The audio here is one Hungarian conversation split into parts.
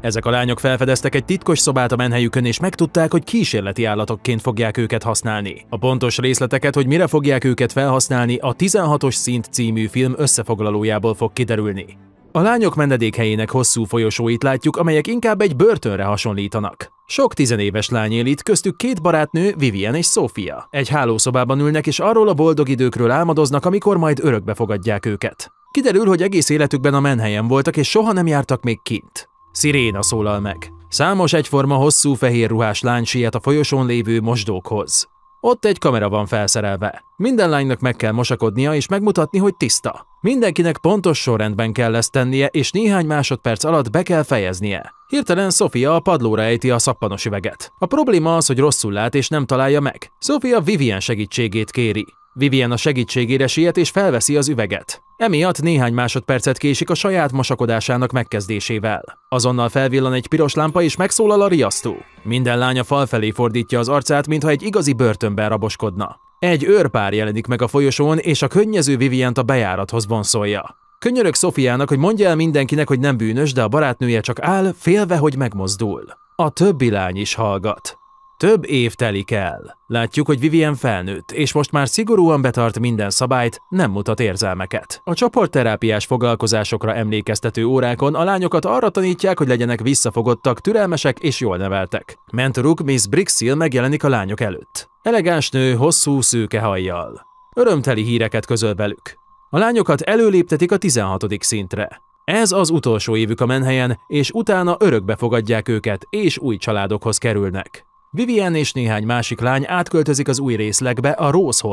Ezek a lányok felfedeztek egy titkos szobát a menhelyükön, és megtudták, hogy kísérleti állatokként fogják őket használni. A pontos részleteket, hogy mire fogják őket felhasználni, a 16-os szint című film összefoglalójából fog kiderülni. A lányok menedékhelyének hosszú folyosóit látjuk, amelyek inkább egy börtönre hasonlítanak. Sok tizenéves lány él itt, köztük két barátnő, Vivian és Sofia. Egy hálószobában ülnek, és arról a boldog időkről álmodoznak, amikor majd örökbe fogadják őket. Kiderül, hogy egész életükben a menhelyen voltak, és soha nem jártak még kint. Sziréna szólal meg. Számos egyforma hosszú fehér ruhás lány siet a folyosón lévő mosdókhoz. Ott egy kamera van felszerelve. Minden lánynak meg kell mosakodnia és megmutatni, hogy tiszta. Mindenkinek pontos sorrendben kell ezt tennie, és néhány másodperc alatt be kell fejeznie. Hirtelen Sofia a padlóra ejti a szappanos üveget. A probléma az, hogy rosszul lát és nem találja meg. Sofia Vivien segítségét kéri. Vivien a segítségére siet és felveszi az üveget. Emiatt néhány másodpercet késik a saját mosakodásának megkezdésével. Azonnal felvillan egy piros lámpa és megszólal a riasztó. Minden lánya fal felé fordítja az arcát, mintha egy igazi börtönben raboskodna. Egy őrpár jelenik meg a folyosón, és a könnyező Vivient a bejárathoz vonszolja. Könyörök Szofiának, hogy mondja el mindenkinek, hogy nem bűnös, de a barátnője csak áll, félve, hogy megmozdul. A többi lány is hallgat. Több év telik el. Látjuk, hogy Vivien felnőtt, és most már szigorúan betart minden szabályt, nem mutat érzelmeket. A csoportterápiás foglalkozásokra emlékeztető órákon a lányokat arra tanítják, hogy legyenek visszafogottak, türelmesek és jól neveltek. Mentoruk Miss Brixil megjelenik a lányok előtt. Elegáns nő hosszú szőke hajjal. Örömteli híreket közöl velük. A lányokat előléptetik a 16. szintre. Ez az utolsó évük a menhelyen, és utána örökbe fogadják őket, és új családokhoz kerülnek. Vivian és néhány másik lány átköltözik az új részlegbe, a Rose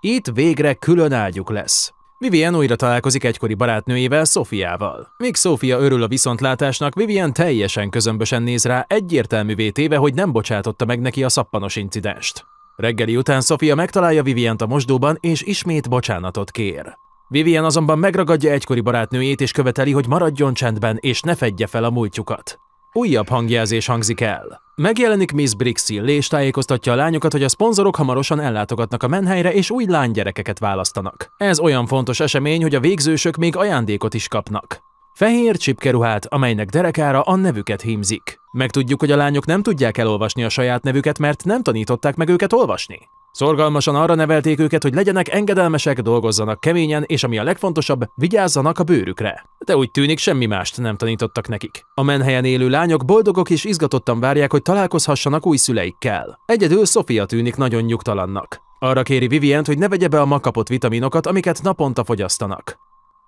Itt végre külön ágyuk lesz. Vivian újra találkozik egykori barátnőjével, Sofiával. Míg Sofia örül a viszontlátásnak, Vivian teljesen közömbösen néz rá, egyértelművé téve, hogy nem bocsátotta meg neki a szappanos incidenst. Reggeli után Sofia megtalálja Vivient a mosdóban, és ismét bocsánatot kér. Vivien azonban megragadja egykori barátnőjét, és követeli, hogy maradjon csendben, és ne fedje fel a múltjukat. Újabb hangjelzés hangzik el. Megjelenik Miss Brixill, és tájékoztatja a lányokat, hogy a szponzorok hamarosan ellátogatnak a menhelyre, és új lánygyerekeket választanak. Ez olyan fontos esemény, hogy a végzősök még ajándékot is kapnak. Fehér csipkeruhát, amelynek derekára a nevüket hímzik. Megtudjuk, hogy a lányok nem tudják elolvasni a saját nevüket, mert nem tanították meg őket olvasni. Szorgalmasan arra nevelték őket, hogy legyenek engedelmesek, dolgozzanak keményen, és ami a legfontosabb, vigyázzanak a bőrükre. De úgy tűnik, semmi mást nem tanítottak nekik. A menhelyen élő lányok boldogok és izgatottan várják, hogy találkozhassanak új szüleikkel. Egyedül Sofia tűnik nagyon nyugtalannak. Arra kéri Vivient, hogy ne vegye be a makapott vitaminokat, amiket naponta fogyasztanak.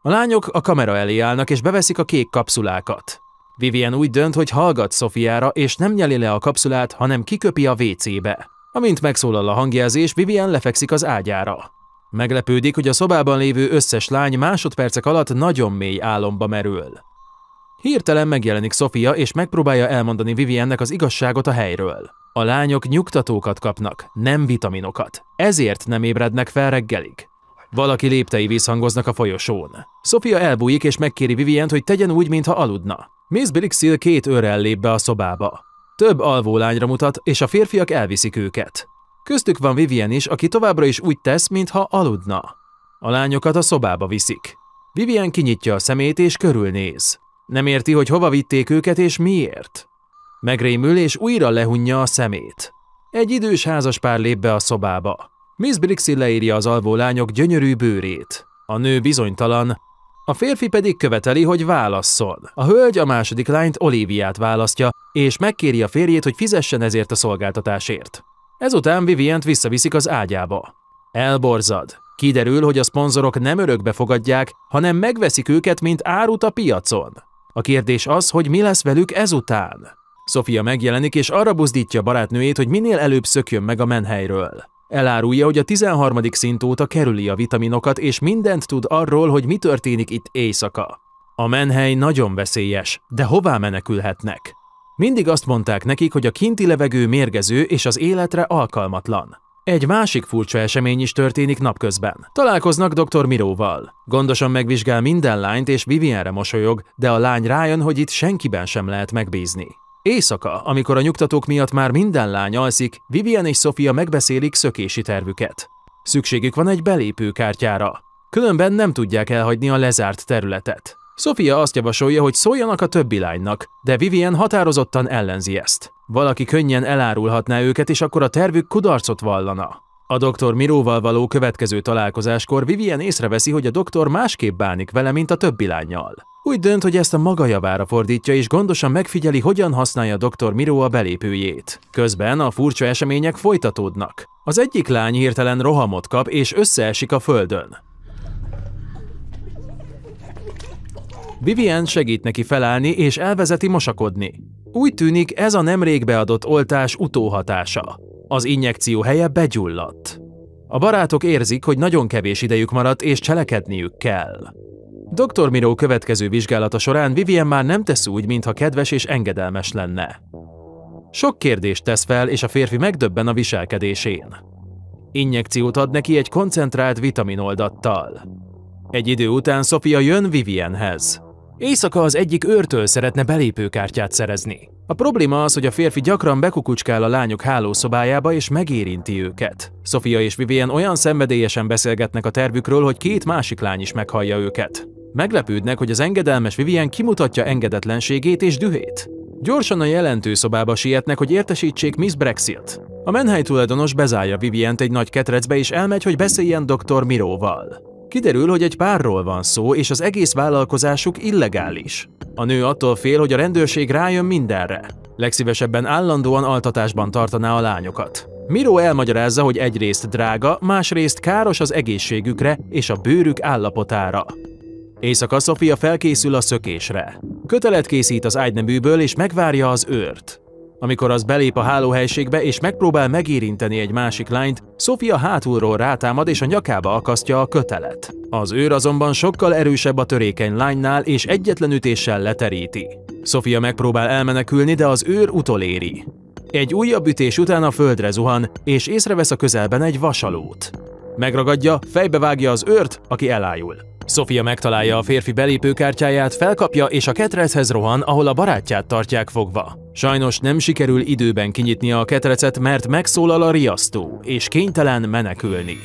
A lányok a kamera elé állnak és beveszik a kék kapszulákat. Vivien úgy dönt, hogy hallgat Szofiára, és nem nyeli le a kapszulát, hanem kiköpi a WC-be. Amint megszólal a hangjelzés, Vivien lefekszik az ágyára. Meglepődik, hogy a szobában lévő összes lány másodpercek alatt nagyon mély álomba merül. Hirtelen megjelenik Sofia és megpróbálja elmondani Viviennek az igazságot a helyről. A lányok nyugtatókat kapnak, nem vitaminokat. Ezért nem ébrednek fel reggelig. Valaki léptei visszhangoznak a folyosón. Sofia elbújik és megkéri Vivient, hogy tegyen úgy, mintha aludna. Miss Brixil két őrrel lép be a szobába. Több alvó lányra mutat, és a férfiak elviszik őket. Köztük van Vivien is, aki továbbra is úgy tesz, mintha aludna. A lányokat a szobába viszik. Vivien kinyitja a szemét és körülnéz. Nem érti, hogy hova vitték őket és miért. Megrémül és újra lehunja a szemét. Egy idős házas pár lép be a szobába. Miss Brixil leírja az alvó lányok gyönyörű bőrét. A nő bizonytalan, a férfi pedig követeli, hogy válasszon. A hölgy a második lányt Oliviát választja, és megkéri a férjét, hogy fizessen ezért a szolgáltatásért. Ezután vivian visszaviszik az ágyába. Elborzad. Kiderül, hogy a szponzorok nem örökbe fogadják, hanem megveszik őket, mint árut a piacon. A kérdés az, hogy mi lesz velük ezután. Sofia megjelenik és arra buzdítja barátnőjét, hogy minél előbb szökjön meg a menhelyről. Elárulja, hogy a 13. szint óta kerüli a vitaminokat, és mindent tud arról, hogy mi történik itt éjszaka. A menhely nagyon veszélyes, de hová menekülhetnek? Mindig azt mondták nekik, hogy a kinti levegő mérgező és az életre alkalmatlan. Egy másik furcsa esemény is történik napközben. Találkoznak dr. Miróval. Gondosan megvizsgál minden lányt és Vivienre mosolyog, de a lány rájön, hogy itt senkiben sem lehet megbízni. Éjszaka, amikor a nyugtatók miatt már minden lány alszik, Vivian és Sofia megbeszélik szökési tervüket. Szükségük van egy belépőkártyára, különben nem tudják elhagyni a lezárt területet. Sofia azt javasolja, hogy szóljanak a többi lánynak, de Vivien határozottan ellenzi ezt. Valaki könnyen elárulhatná őket, és akkor a tervük kudarcot vallana. A doktor Miróval való következő találkozáskor Vivien észreveszi, hogy a doktor másképp bánik vele, mint a többi lányjal. Úgy dönt, hogy ezt a maga javára fordítja, és gondosan megfigyeli, hogyan használja dr. Miró a belépőjét. Közben a furcsa események folytatódnak. Az egyik lány hirtelen rohamot kap, és összeesik a földön. Vivian segít neki felállni, és elvezeti mosakodni. Úgy tűnik, ez a nemrég beadott oltás utóhatása. Az injekció helye begyulladt. A barátok érzik, hogy nagyon kevés idejük maradt, és cselekedniük kell. Dr. Miró következő vizsgálata során Vivien már nem tesz úgy, mintha kedves és engedelmes lenne. Sok kérdést tesz fel, és a férfi megdöbben a viselkedésén. Injekciót ad neki egy koncentrált vitaminoldattal. Egy idő után Sofia jön Vivienhez. Éjszaka az egyik őrtől szeretne belépőkártyát szerezni. A probléma az, hogy a férfi gyakran bekukucskál a lányok hálószobájába és megérinti őket. Sofia és Vivien olyan szenvedélyesen beszélgetnek a tervükről, hogy két másik lány is meghallja őket. Meglepődnek, hogy az engedelmes Vivian kimutatja engedetlenségét és dühét. Gyorsan a szobába sietnek, hogy értesítsék Miss Brexit. A menhely tulajdonos bezárja Vivient egy nagy ketrecbe és elmegy, hogy beszéljen dr. Miróval. Kiderül, hogy egy párról van szó, és az egész vállalkozásuk illegális. A nő attól fél, hogy a rendőrség rájön mindenre. Legszívesebben állandóan altatásban tartaná a lányokat. Miró elmagyarázza, hogy egyrészt drága, másrészt káros az egészségükre és a bőrük állapotára. Éjszaka Sofia felkészül a szökésre. Kötelet készít az ágyneműből és megvárja az őrt. Amikor az belép a hálóhelységbe és megpróbál megérinteni egy másik lányt, Sofia hátulról rátámad és a nyakába akasztja a kötelet. Az őr azonban sokkal erősebb a törékeny lánynál és egyetlen ütéssel leteríti. Sofia megpróbál elmenekülni, de az őr utoléri. Egy újabb ütés után a földre zuhan, és észrevesz a közelben egy vasalót. Megragadja, fejbevágja az őrt, aki elájul. Sofia megtalálja a férfi belépőkártyáját, felkapja és a ketrechez rohan, ahol a barátját tartják fogva. Sajnos nem sikerül időben kinyitnia a ketrecet, mert megszólal a riasztó, és kénytelen menekülni.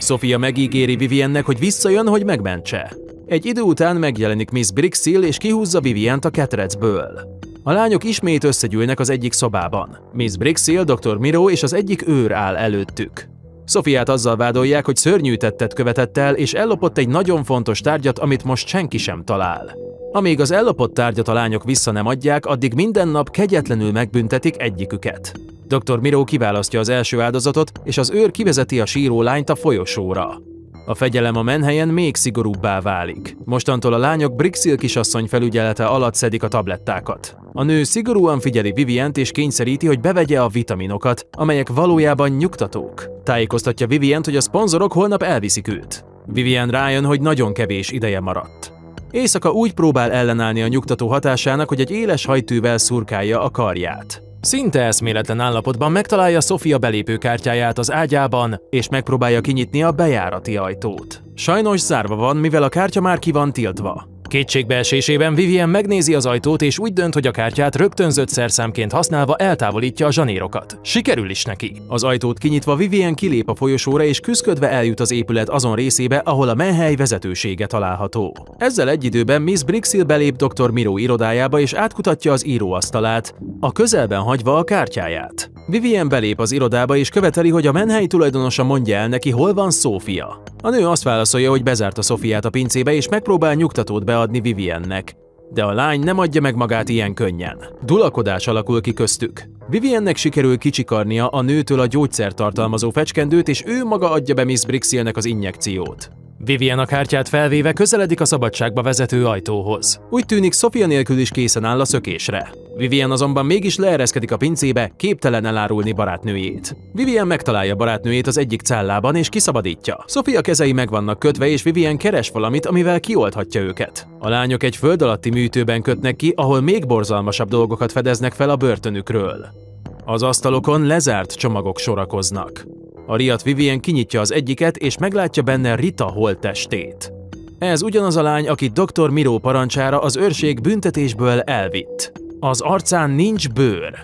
Sofia megígéri Viviennek, hogy visszajön, hogy megmentse. Egy idő után megjelenik Miss Brixill és kihúzza Vivient a ketrecből. A lányok ismét összegyűlnek az egyik szobában. Miss Brixill, Dr. Miro és az egyik őr áll előttük. Szofiát azzal vádolják, hogy szörnyű tettet követett el, és ellopott egy nagyon fontos tárgyat, amit most senki sem talál. Amíg az ellopott tárgyat a lányok vissza nem adják, addig minden nap kegyetlenül megbüntetik egyiküket. Dr. Miró kiválasztja az első áldozatot, és az őr kivezeti a síró lányt a folyosóra. A fegyelem a menhelyen még szigorúbbá válik. Mostantól a lányok Brixil kisasszony felügyelete alatt szedik a tablettákat. A nő szigorúan figyeli Vivient és kényszeríti, hogy bevegye a vitaminokat, amelyek valójában nyugtatók. Tájékoztatja Vivient, hogy a szponzorok holnap elviszik őt. Vivien rájön, hogy nagyon kevés ideje maradt. Éjszaka úgy próbál ellenállni a nyugtató hatásának, hogy egy éles hajtűvel szurkálja a karját. Szinte eszméletlen állapotban megtalálja Sofia belépőkártyáját az ágyában, és megpróbálja kinyitni a bejárati ajtót. Sajnos zárva van, mivel a kártya már ki van tiltva. Kétségbeesésében Vivien megnézi az ajtót és úgy dönt, hogy a kártyát rögtönzött szerszámként használva eltávolítja a zsanérokat. Sikerül is neki. Az ajtót kinyitva Vivien kilép a folyosóra és küszködve eljut az épület azon részébe, ahol a menhely vezetősége található. Ezzel egy időben Miss Brixil belép dr. Miró irodájába és átkutatja az íróasztalát, a közelben hagyva a kártyáját. Vivien belép az irodába és követeli, hogy a menhely tulajdonosa mondja el neki, hol van Szófia. A nő azt válaszolja, hogy bezárta Szófiát a pincébe és megpróbál nyugtatót beadni Viviennek. De a lány nem adja meg magát ilyen könnyen. Dulakodás alakul ki köztük. Viviennek sikerül kicsikarnia a nőtől a gyógyszer tartalmazó fecskendőt, és ő maga adja be Miss Brixielnek az injekciót. Vivien a kártyát felvéve közeledik a szabadságba vezető ajtóhoz. Úgy tűnik, Sofia nélkül is készen áll a szökésre. Vivian azonban mégis leereszkedik a pincébe, képtelen elárulni barátnőjét. Vivian megtalálja barátnőjét az egyik cellában és kiszabadítja. Sofia kezei meg vannak kötve és Vivian keres valamit, amivel kioldhatja őket. A lányok egy föld alatti műtőben kötnek ki, ahol még borzalmasabb dolgokat fedeznek fel a börtönükről. Az asztalokon lezárt csomagok sorakoznak. A riad Vivien kinyitja az egyiket, és meglátja benne Rita holttestét. Ez ugyanaz a lány, akit dr. Miró parancsára az őrség büntetésből elvitt. Az arcán nincs bőr.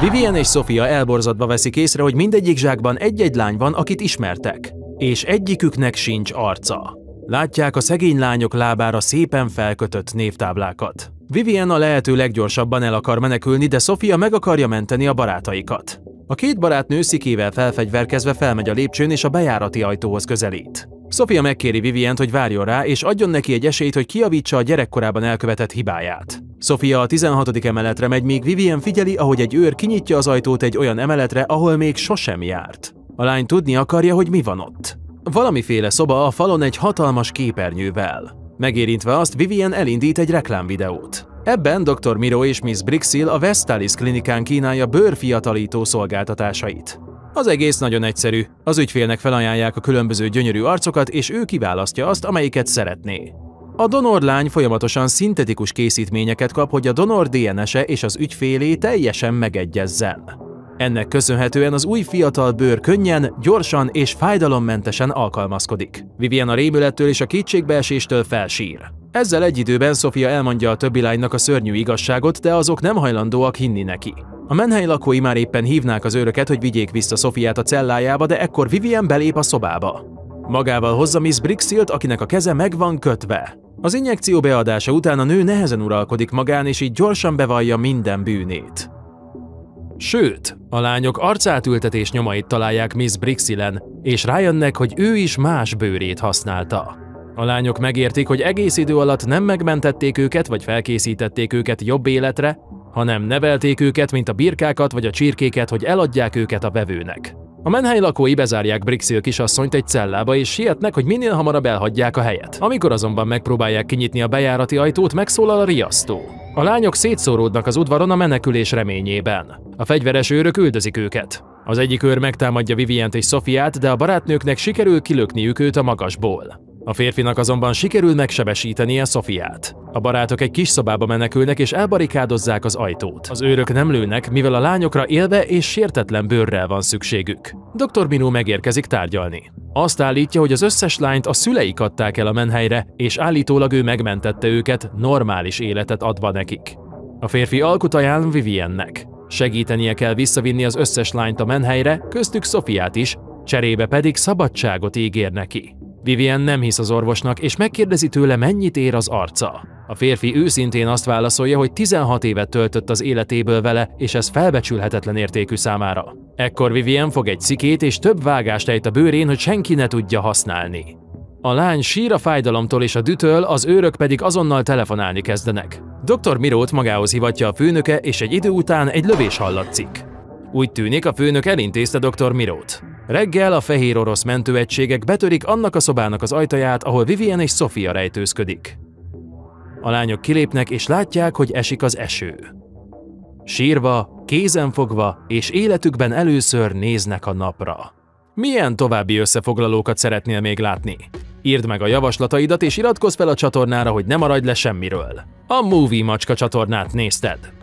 Vivian és Sofia elborzadva veszik észre, hogy mindegyik zsákban egy-egy lány van, akit ismertek. És egyiküknek sincs arca. Látják a szegény lányok lábára szépen felkötött névtáblákat. Vivian a lehető leggyorsabban el akar menekülni, de Sofia meg akarja menteni a barátaikat. A két barátnő szikével felfegyverkezve felmegy a lépcsőn és a bejárati ajtóhoz közelít. Sophia megkéri Vivient, hogy várjon rá, és adjon neki egy esélyt, hogy kiavítsa a gyerekkorában elkövetett hibáját. Sophia a 16. emeletre megy, míg Vivien figyeli, ahogy egy őr kinyitja az ajtót egy olyan emeletre, ahol még sosem járt. A lány tudni akarja, hogy mi van ott. Valamiféle szoba a falon egy hatalmas képernyővel. Megérintve azt, Vivien elindít egy reklámvideót. Ebben dr. Miro és Miss Brixil a Vestalis klinikán kínálja bőrfiatalító szolgáltatásait. Az egész nagyon egyszerű. Az ügyfélnek felajánlják a különböző gyönyörű arcokat, és ő kiválasztja azt, amelyiket szeretné. A lány folyamatosan szintetikus készítményeket kap, hogy a donor DNS-e és az ügyfélé teljesen megegyezzen. Ennek köszönhetően az új fiatal bőr könnyen, gyorsan és fájdalommentesen alkalmazkodik. Vivian a rémülettől és a kétségbeeséstől felsír. Ezzel egy időben Sofia elmondja a többi lánynak a szörnyű igazságot, de azok nem hajlandóak hinni neki. A menhely lakói már éppen hívnák az őröket, hogy vigyék vissza Sofiát a cellájába, de ekkor Vivian belép a szobába. Magával hozza Miss Brixilt, akinek a keze meg van kötve. Az injekció beadása után a nő nehezen uralkodik magán, és így gyorsan bevallja minden bűnét. Sőt, a lányok arcátültetés nyomait találják Miss Brixilen, és rájönnek, hogy ő is más bőrét használta. A lányok megértik, hogy egész idő alatt nem megmentették őket vagy felkészítették őket jobb életre, hanem nevelték őket, mint a birkákat vagy a csirkéket, hogy eladják őket a vevőnek. A menhely lakói bezárják Brixil kisasszonyt egy cellába és sietnek, hogy minél hamarabb elhagyják a helyet. Amikor azonban megpróbálják kinyitni a bejárati ajtót, megszólal a riasztó. A lányok szétszóródnak az udvaron a menekülés reményében. A fegyveres őrök üldözik őket. Az egyik őr megtámadja Vivient és Sofiát, de a barátnőknek sikerül kilökniük őt a magasból. A férfinak azonban sikerül megsebesítenie Szofiát. A barátok egy kis szobába menekülnek és elbarikádozzák az ajtót. Az őrök nem lőnek, mivel a lányokra élve és sértetlen bőrrel van szükségük. Dr. Minó megérkezik tárgyalni. Azt állítja, hogy az összes lányt a szülei adták el a menhelyre, és állítólag ő megmentette őket, normális életet adva nekik. A férfi alkut ajánl Viviennek. Segítenie kell visszavinni az összes lányt a menhelyre, köztük Szofiát is, cserébe pedig szabadságot ígér neki. Vivian nem hisz az orvosnak, és megkérdezi tőle, mennyit ér az arca. A férfi őszintén azt válaszolja, hogy 16 évet töltött az életéből vele, és ez felbecsülhetetlen értékű számára. Ekkor Vivian fog egy szikét és több vágást ejt a bőrén, hogy senki ne tudja használni. A lány sír a fájdalomtól és a dütől, az őrök pedig azonnal telefonálni kezdenek. Dr. Mirót magához hivatja a főnöke, és egy idő után egy lövés hallatszik. Úgy tűnik, a főnök elintézte dr. Mirót. Reggel a fehér orosz mentőegységek betörik annak a szobának az ajtaját, ahol Vivien és Sofia rejtőzködik. A lányok kilépnek és látják, hogy esik az eső. Sírva, kézen fogva és életükben először néznek a napra. Milyen további összefoglalókat szeretnél még látni? Írd meg a javaslataidat és iratkozz fel a csatornára, hogy ne maradj le semmiről. A Movie Macska csatornát nézted?